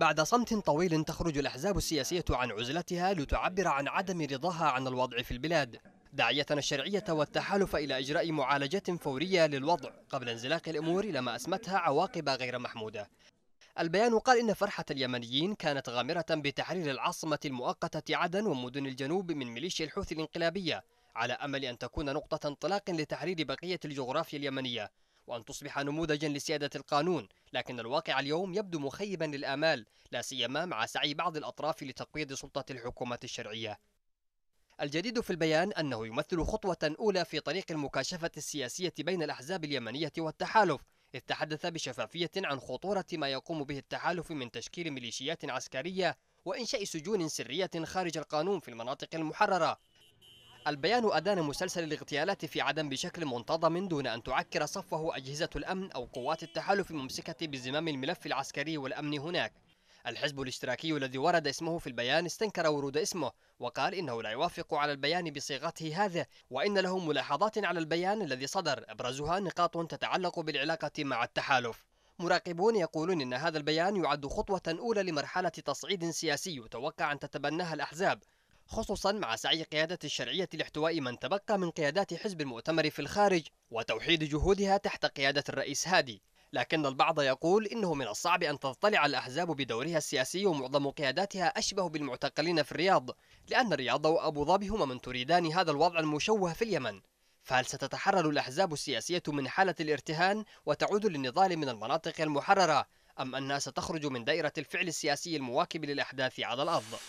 بعد صمت طويل تخرج الأحزاب السياسية عن عزلتها لتعبر عن عدم رضاها عن الوضع في البلاد داعية الشرعية والتحالف إلى إجراء معالجة فورية للوضع قبل انزلاق الأمور لما أسمتها عواقب غير محمودة البيان قال إن فرحة اليمنيين كانت غامرة بتحرير العاصمة المؤقتة عدن ومدن الجنوب من ميليشيا الحوثي الانقلابية على أمل أن تكون نقطة انطلاق لتحرير بقية الجغرافيا اليمنية وأن تصبح نموذجا لسيادة القانون لكن الواقع اليوم يبدو مخيبا للآمال لا سيما مع سعي بعض الأطراف لتقويض سلطة الحكومة الشرعية الجديد في البيان أنه يمثل خطوة أولى في طريق المكاشفة السياسية بين الأحزاب اليمنية والتحالف إذ تحدث بشفافية عن خطورة ما يقوم به التحالف من تشكيل ميليشيات عسكرية وإنشاء سجون سرية خارج القانون في المناطق المحررة البيان أدان مسلسل الاغتيالات في عدن بشكل منتظم دون أن تعكر صفه أجهزة الأمن أو قوات التحالف الممسكة بزمام الملف العسكري والأمني هناك الحزب الاشتراكي الذي ورد اسمه في البيان استنكر ورود اسمه وقال إنه لا يوافق على البيان بصيغته هذا وإن له ملاحظات على البيان الذي صدر أبرزها نقاط تتعلق بالعلاقة مع التحالف مراقبون يقولون إن هذا البيان يعد خطوة أولى لمرحلة تصعيد سياسي يتوقع أن تتبناها الأحزاب خصوصا مع سعي قيادة الشرعية لاحتواء من تبقى من قيادات حزب المؤتمر في الخارج وتوحيد جهودها تحت قيادة الرئيس هادي لكن البعض يقول إنه من الصعب أن تضطلع الأحزاب بدورها السياسي ومعظم قياداتها أشبه بالمعتقلين في الرياض لأن الرياض وأبو ظبي هما من تريدان هذا الوضع المشوه في اليمن فهل ستتحرر الأحزاب السياسية من حالة الارتهان وتعود للنضال من المناطق المحررة أم أنها ستخرج من دائرة الفعل السياسي المواكب للأحداث على الأرض؟